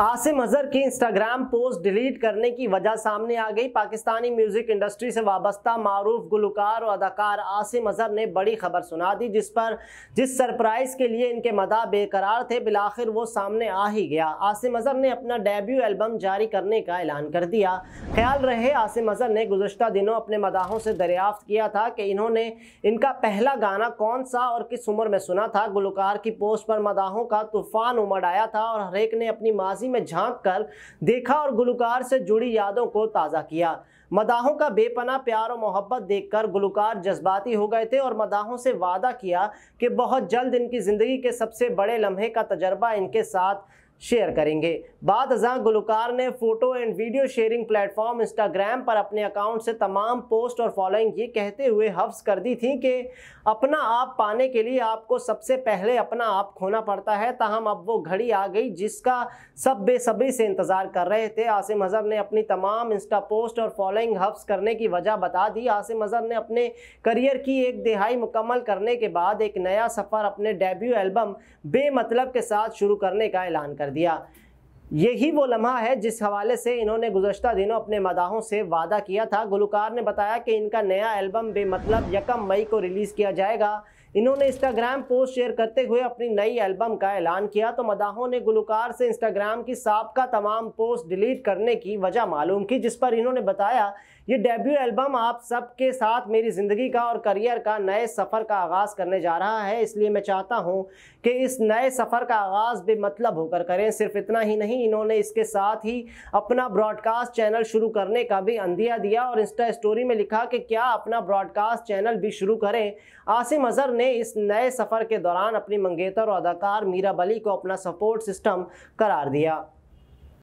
आसिम अजहर की Instagram post delete करने की वजह सामने आ गई पाकिस्तानी म्यूजिक इंडस्ट्री से वाबस्ता मरूफ गुलकार और अदाकार आसिम अजहर ने बड़ी खबर सुना दी जिस पर जिस सरप्राइज के लिए इनके मदा बेकरार थे बिलाखिर वो सामने आ ही गया आसिम अजहर ने अपना डेब्यू एल्बम जारी करने का ऐलान कर दिया ख्याल रहे आसिम अजहर ने गुजशत दिनों अपने मदाहों से दरियाफ्त किया था कि इन्होंने इनका पहला गाना कौन सा और किस उम्र में सुना था गुलकार की पोस्ट पर मदाहों का तूफान उमड़ आया था और हरेक ने अपनी माजी 1988 में झांक कर देखा और गुलकार से जुड़ी यादों को ताज़ा किया मदाहों का बेपना प्यार और मोहब्बत देखकर गुलकार जज्बाती हो गए थे और मदाहों से वादा किया कि बहुत जल्द इनकी ज़िंदगी के सबसे बड़े लम्हे का तजर्बा इनके साथ शेयर करेंगे बाद हजार गुलकार ने photo and video sharing platform Instagram पर अपने अकाउंट से तमाम पोस्ट और फॉलोइंग ये कहते हुए हफ्स कर दी थी कि अपना आप पाने के लिए आपको सबसे पहले अपना आप खोना पड़ता है ताहम अब वो घड़ी आ गई जिसका सब बेसब्री से इंतज़ार कर रहे थे आसिम अजहर ने अपनी तमाम इंस्टा पोस्ट और फॉलोइंग हफ्स करने की वजह बता दी आसिम अजहर ने अपने करियर की एक दिहाई मुकम्मल करने के बाद एक नया सफ़र अपने डेब्यू एल्बम बेमतलब के साथ शुरू करने का ऐलान कर कर दिया यही वो लम्हा है जिस हवाले से इन्होंने गुजशत दिनों अपने मदाहों से वादा किया था गुलकार ने बताया कि इनका नया एल्बम बेमतलब यकम मई को रिलीज़ किया जाएगा इन्होंने इंस्टाग्राम पोस्ट शेयर करते हुए अपनी नई एल्बम का ऐलान किया तो मदाहों ने गुलकार से इंस्टाग्राम की सबका तमाम पोस्ट डिलीट करने की वजह मालूम की जिस पर इन्होंने बताया ये डेब्यू एल्बम आप सबके साथ मेरी ज़िंदगी का और करियर का नए सफ़र का आगाज़ करने जा रहा है इसलिए मैं चाहता हूँ कि इस नए सफ़र का आगाज़ बेमतलब होकर करें सिर्फ इतना ही नहीं इन्होंने इसके साथ ही अपना ब्रॉडकास्ट चैनल शुरू करने का भी अंधिया दिया और इंस्टा स्टोरी में लिखा कि क्या अपना ब्रॉडकास्ट चैनल भी शुरू करें आसिम अजहर ने इस नए सफ़र के दौरान अपनी मंगेतर और अदाकार मीरा बली को अपना सपोर्ट सिस्टम करार दिया